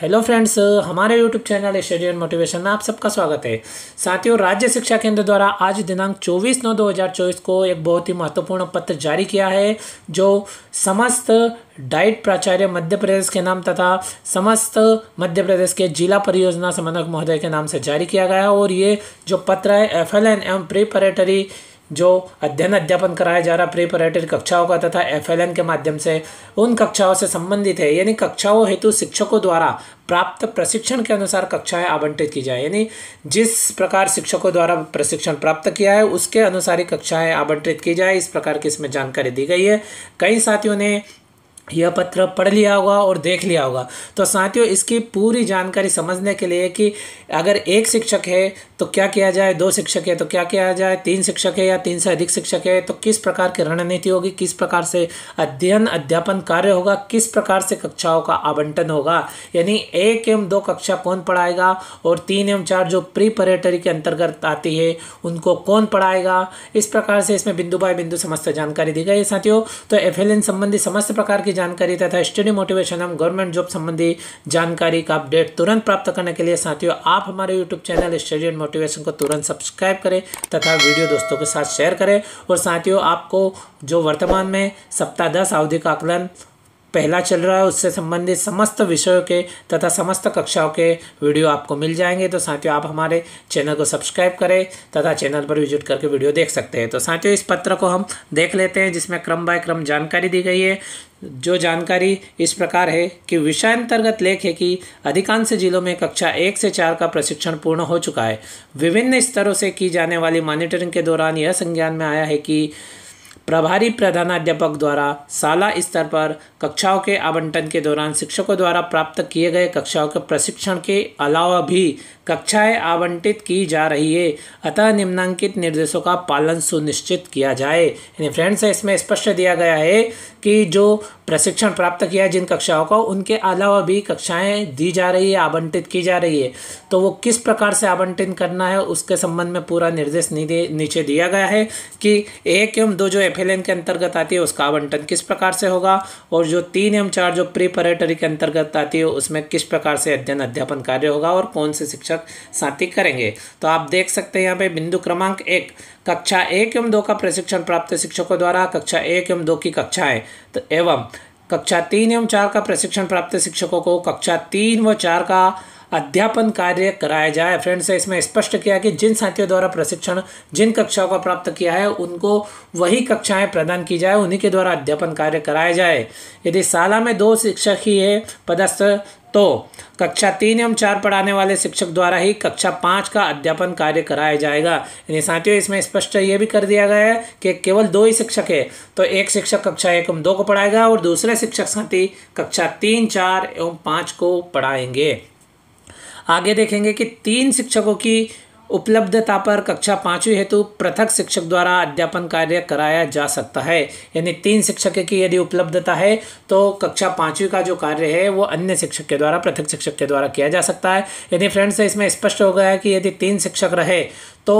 hello friends हमारे YouTube channel study and motivation में आप सबका स्वागत है साथियों राज्य शिक्षा केंद्र द्वारा आज दिनांक 24 नौ 2024 को एक बहुत ही महत्वपूर्ण पत्र जारी किया है जो समस्त डाइट प्राचार्य मध्य प्रदेश के नाम तथा समस्त मध्य प्रदेश के जिला परियोजना समन्वयक महोदय के नाम से जारी किया गया और ये जो पत्र है एफ एल एन एवं प्रिपरेटरी जो अध्ययन अध्यापन कराया जा रहा प्री परेटरी कक्षाओं का तथा एफ के माध्यम से उन कक्षाओं से संबंधित है यानी कक्षाओं हेतु शिक्षकों द्वारा प्राप्त प्रशिक्षण के अनुसार कक्षाएं आवंटित की जाए यानी जिस प्रकार शिक्षकों द्वारा प्रशिक्षण प्राप्त किया है उसके अनुसार ही कक्षाएं आवंटित की जाए इस प्रकार की इसमें जानकारी दी गई है कई साथियों ने यह पत्र पढ़ लिया होगा और देख लिया होगा तो साथियों इसकी पूरी जानकारी समझने के लिए कि अगर एक शिक्षक है तो क्या किया जाए दो शिक्षक है तो क्या किया जाए तीन शिक्षक है या तीन से अधिक शिक्षक है तो किस प्रकार की रणनीति होगी किस प्रकार से अध्ययन अध्यापन कार्य होगा किस प्रकार से कक्षाओं का आवंटन होगा यानी एक एवं दो कक्षा कौन पढ़ाएगा और तीन एवं चार जो प्रीपरेटरी के अंतर्गत आती है उनको कौन पढ़ाएगा इस प्रकार से इसमें बिंदु बाय बिंदु समस्त जानकारी दी गई है साथियों तो एफ संबंधी समस्त प्रकार की जानकारी तथा स्टडी मोटिवेशन एवं गवर्नमेंट जॉब संबंधी जानकारी का अपडेट तुरंत प्राप्त करने के लिए साथियों आप हमारे YouTube channel study and motivation को तुरंत सब्सक्राइब करें तथा वीडियो दोस्तों के साथ शेयर करें और साथियों आपको जो वर्तमान में सप्ताह दस अवधि का आकलन पहला चल रहा है उससे संबंधित समस्त विषयों के तथा समस्त कक्षाओं के वीडियो आपको मिल जाएंगे तो साथियों आप हमारे चैनल को सब्सक्राइब करें तथा चैनल पर विजिट करके वीडियो देख सकते हैं तो साथियों इस पत्र को हम देख लेते हैं जिसमें क्रम बाय क्रम जानकारी दी गई है जो जानकारी इस प्रकार है कि विषयांतर्गत लेख है कि अधिकांश जिलों में कक्षा एक से चार का प्रशिक्षण पूर्ण हो चुका है विभिन्न स्तरों से की जाने वाली मॉनिटरिंग के दौरान यह संज्ञान में आया है कि प्रभारी प्रधानाध्यापक द्वारा शाला स्तर पर कक्षाओं के आवंटन के दौरान शिक्षकों द्वारा प्राप्त किए गए कक्षाओं के प्रशिक्षण के अलावा भी कक्षाएं आवंटित की जा रही है अतः निम्नांकित निर्देशों का पालन सुनिश्चित किया जाए यानी फ्रेंड्स इसमें स्पष्ट दिया गया है कि जो प्रशिक्षण प्राप्त किया है जिन कक्षाओं का उनके अलावा भी कक्षाएं दी जा रही है आवंटित की जा रही है तो वो किस प्रकार से आवंटित करना है उसके संबंध में पूरा निर्देश नीचे दिया गया है कि एक एवं दो जो एफ के अंतर्गत आती है उसका आवंटन किस प्रकार से होगा और जो तीन एवं चार जो प्रीपरेटरी के अंतर्गत आती है उसमें किस प्रकार से अध्ययन अध्यापन कार्य होगा और कौन से शिक्षक तक साथी करेंगे तो आप देख सकते हैं यहाँ पे बिंदु क्रमांक एक कक्षा एक एवं दो का प्रशिक्षण प्राप्त शिक्षकों द्वारा कक्षा एक एवं दो की कक्षाएं तो एवं कक्षा तीन एवं चार का प्रशिक्षण प्राप्त शिक्षकों को कक्षा तीन व चार का अध्यापन कार्य कराया जाए फ्रेंड्स इसमें स्पष्ट किया कि जिन साथियों द्वारा प्रशिक्षण जिन कक्षाओं का प्राप्त किया है उनको वही कक्षाएं प्रदान की जाए उन्हीं के द्वारा अध्यापन कार्य कराया जाए यदि शाला में दो शिक्षक ही है पदस्थ तो कक्षा तीन एवं चार पढ़ाने वाले शिक्षक द्वारा ही कक्षा पाँच का अध्यापन कार्य कराया जाएगा यानी साथियों इसमें स्पष्ट यह भी कर दिया गया है कि केवल दो ही शिक्षक है तो एक शिक्षक कक्षा एक एवं दो को पढ़ाएगा और दूसरे शिक्षक साथी कक्षा तीन चार एवं पाँच को पढ़ाएंगे आगे देखेंगे कि तीन शिक्षकों की उपलब्धता पर कक्षा पाँचवीं हेतु पृथक शिक्षक द्वारा अध्यापन कार्य कराया जा सकता है यानी तीन शिक्षक की यदि उपलब्धता है तो कक्षा पाँचवीं का जो कार्य है वो अन्य शिक्षक के द्वारा पृथक शिक्षक के द्वारा किया जा सकता है यदि फ्रेंड्स इसमें स्पष्ट हो गया है कि यदि तीन शिक्षक रहे तो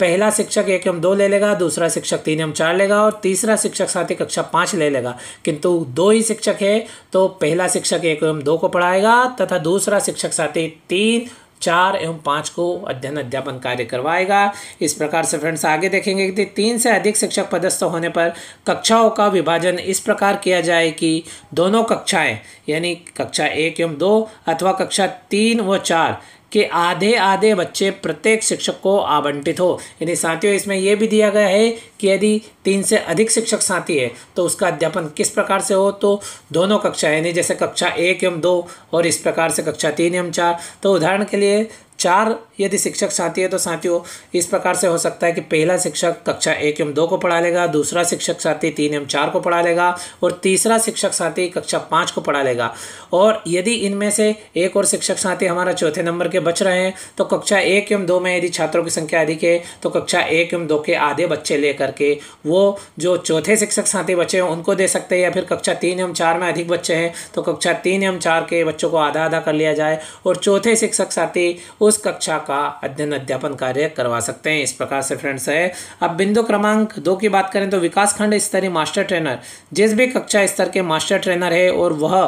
पहला शिक्षक एक एवं दो ले लेगा दूसरा शिक्षक तीन एवं चार लेगा और तीसरा शिक्षक साथ ही कक्षा पाँच ले लेगा किंतु दो ही शिक्षक है तो पहला शिक्षक एक एवं दो को पढ़ाएगा तथा दूसरा शिक्षक साथी तीन चार एवं पाँच को अध्ययन अध्यापन कार्य करवाएगा इस प्रकार से फ्रेंड्स आगे देखेंगे कि तीन से अधिक शिक्षक पदस्थ होने पर कक्षाओं का विभाजन इस प्रकार किया जाए कि दोनों कक्षाएं यानी कक्षा एक एवं दो अथवा कक्षा तीन व चार कि आधे आधे बच्चे प्रत्येक शिक्षक को आवंटित हो यदि साथियों इसमें यह भी दिया गया है कि यदि तीन से अधिक शिक्षक साथी है तो उसका अध्यापन किस प्रकार से हो तो दोनों कक्षा यानी जैसे कक्षा एक एवं दो और इस प्रकार से कक्षा तीन एवं चार तो उदाहरण के लिए चार यदि शिक्षक साथी है तो साथियों इस प्रकार से हो सकता है कि पहला शिक्षक कक्षा एक एवं दो को पढ़ा लेगा दूसरा शिक्षक साथी तीन एवं चार को पढ़ा लेगा और तीसरा शिक्षक साथी कक्षा पाँच को पढ़ा लेगा और यदि इनमें से एक और शिक्षक साथी हमारा चौथे नंबर के बच रहे हैं तो कक्षा एक एवं दो में यदि छात्रों की संख्या अधिक है तो कक्षा एक एवं दो के आधे बच्चे ले करके वो जो चौथे शिक्षक साथी बच्चे हैं उनको दे सकते हैं या फिर कक्षा तीन एवं चार में अधिक बच्चे हैं तो कक्षा तीन एवं चार के बच्चों को आधा आधा कर लिया जाए और चौथे शिक्षक साथी उस उस कक्षा का अध्ययन अध्यापन कार्य करवा सकते हैं इस प्रकार से फ्रेंड्स है अब बिंदु क्रमांक दो की बात करें तो विकास खंड स्तरीय मास्टर ट्रेनर जिस भी कक्षा स्तर के मास्टर ट्रेनर है और वह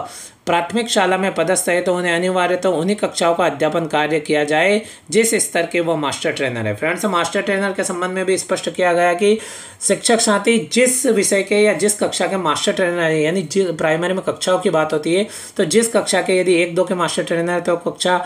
प्राथमिक शाला में पदस्थ है तो उन्हें अनिवार्य तो उन्हीं कक्षाओं का अध्यापन कार्य किया जाए जिस स्तर के वो मास्टर ट्रेनर है फ्रेंड्स मास्टर ट्रेनर के संबंध में भी स्पष्ट किया गया कि शिक्षक साथी जिस विषय के या जिस कक्षा के मास्टर ट्रेनर है यानी जिस प्राइमरी में कक्षाओं की बात होती है तो जिस कक्षा के यदि एक दो के मास्टर ट्रेनर है तो कक्षा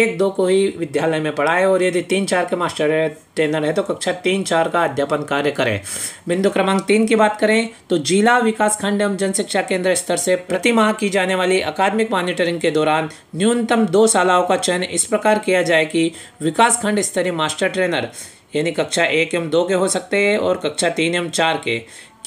एक दो को ही विद्यालय में पढ़ाए और यदि तीन चार के मास्टर ट्रेनर है तो कक्षा तीन चार का अध्यापन कार्य करें बिंदु क्रमांक तीन की बात करें तो जिला विकास खंड एवं जनशिक्षा केंद्र स्तर से प्रतिमाह की जाने वाली अकादमिक मॉनिटरिंग के दौरान न्यूनतम दो शालाओं का चयन इस प्रकार किया जाए कि विकास खंड स्तरीय मास्टर ट्रेनर यानी कक्षा एक एवं दो के हो सकते हैं और कक्षा तीन एवं चार के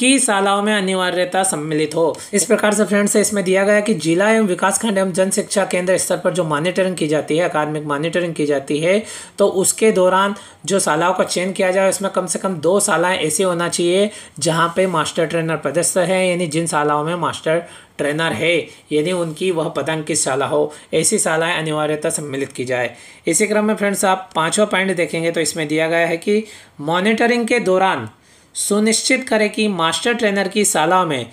की शालाओं में अनिवार्यता सम्मिलित हो इस प्रकार से फ्रेंड्स इसमें दिया गया कि जिला एवं विकासखंड एवं जन शिक्षा केंद्र स्तर पर जो मॉनिटरिंग की जाती है अकादमिक मॉनिटरिंग की जाती है तो उसके दौरान जो शालाओं का चयन किया जाए उसमें कम से कम दो शालाएँ ऐसी होना चाहिए जहाँ पर मास्टर ट्रेनर पदस्थ है यानी जिन शालाओं में मास्टर ट्रेनर है यदि उनकी वह पतंग की शाला हो ऐसी शालाएँ अनिवार्यता सम्मिलित की जाए इसी क्रम में फ्रेंड्स आप पाँचवा पॉइंट देखेंगे तो इसमें दिया गया है कि मॉनिटरिंग के दौरान सुनिश्चित करें कि मास्टर ट्रेनर की शाला में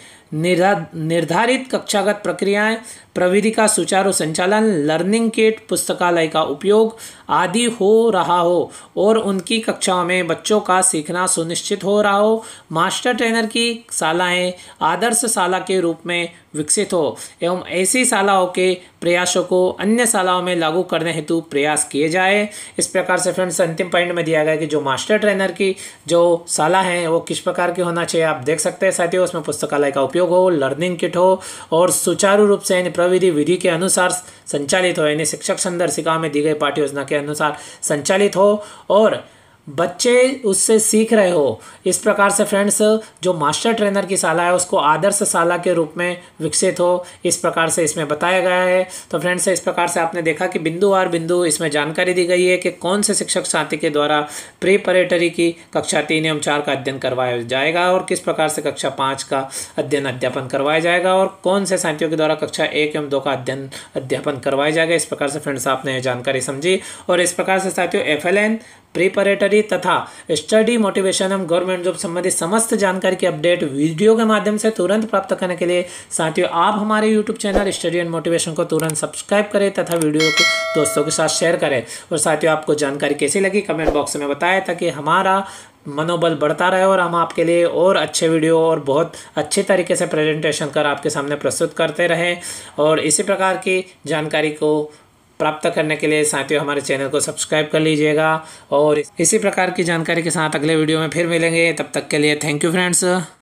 निर्धारित कक्षागत प्रक्रियाएं प्रविधि का सुचारू संचालन लर्निंग किट पुस्तकालय का उपयोग आदि हो रहा हो और उनकी कक्षाओं में बच्चों का सीखना सुनिश्चित हो रहा हो मास्टर ट्रेनर की शालाएँ आदर्श शाला के रूप में विकसित हो एवं ऐसी शालाओं के प्रयासों को अन्य शालाओं में लागू करने हेतु प्रयास किए जाए इस प्रकार से फ्रेंड्स अंतिम पॉइंट में दिया गया कि जो मास्टर ट्रेनर की जो शाला है वो किस प्रकार की होना चाहिए आप देख सकते हैं साथियों उसमें पुस्तकालय का उपयोग हो लर्निंग किट हो और सुचारू रूप से यानी विधि विधि के अनुसार संचालित हो यानी शिक्षक संदर्शिका में दी गई पाठ्य योजना के अनुसार संचालित हो और बच्चे उससे सीख रहे हो इस प्रकार से फ्रेंड्स जो मास्टर ट्रेनर की शाला है उसको आदर्श शाला के रूप में विकसित हो इस प्रकार से इसमें बताया गया है तो फ्रेंड्स इस प्रकार से आपने देखा कि बिंदु और बिंदु इसमें जानकारी दी गई है कि कौन से शिक्षक साथी के द्वारा प्रीपरेटरी की कक्षा तीन एवं चार का अध्ययन करवाया जाएगा और किस प्रकार से कक्षा पाँच का अध्ययन अध्यापन करवाया जाएगा और कौन से साथियों के द्वारा कक्षा एक एवं दो का अध्ययन अध्यापन करवाया जाएगा इस प्रकार से फ्रेंड्स आपने जानकारी समझी और इस प्रकार से साथियों एफ प्रिपरेटरी तथा स्टडी मोटिवेशन एवं गवर्नमेंट जॉब संबंधित समस्त जानकारी की अपडेट वीडियो के माध्यम से तुरंत प्राप्त करने के लिए साथियों आप हमारे YouTube channel study and motivation को तुरंत सब्सक्राइब करें तथा वीडियो को दोस्तों के साथ शेयर करें और साथियों आपको जानकारी कैसी लगी कमेंट बॉक्स में बताएं ताकि हमारा मनोबल बढ़ता रहे और हम आपके लिए और अच्छे वीडियो और बहुत अच्छे तरीके से प्रेजेंटेशन कर आपके सामने प्रस्तुत करते रहें और इसी प्रकार की जानकारी को प्राप्त करने के लिए साथियों हमारे चैनल को सब्सक्राइब कर लीजिएगा और इसी प्रकार की जानकारी के साथ अगले वीडियो में फिर मिलेंगे तब तक के लिए थैंक यू फ्रेंड्स